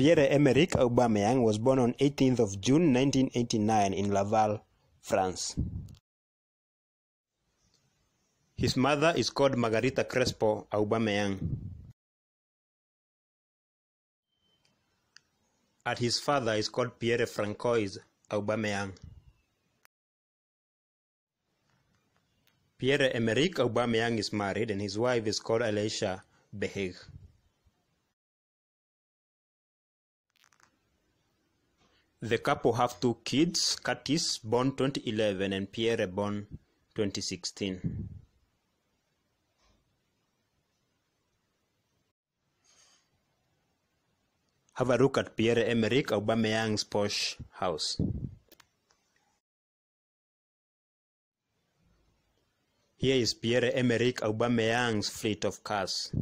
Pierre-Emerick Aubameyang was born on 18 June 1989 in Laval, France. His mother is called Margarita Crespo Aubameyang. And his father is called Pierre Francois Aubameyang. Pierre-Emerick Aubameyang is married and his wife is called Alicia Behig. The couple have two kids, Curtis, born 2011, and Pierre, born 2016. Have a look at Pierre-Emerick Aubameyang's posh house. Here is Pierre-Emerick Aubameyang's fleet of cars.